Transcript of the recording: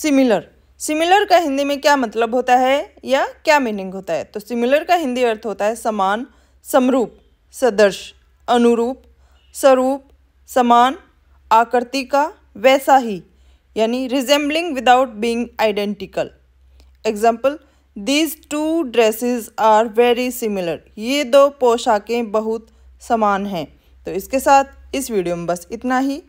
similar similar का हिंदी में क्या मतलब होता है या क्या मीनिंग होता है तो सिमिलर का हिंदी अर्थ होता है समान समरूप सदर्श अनुरूप स्वरूप समान आकृति का वैसा ही यानी resembling without being identical example these two dresses are very similar ये दो पोशाकें बहुत समान हैं तो इसके साथ इस वीडियो में बस इतना ही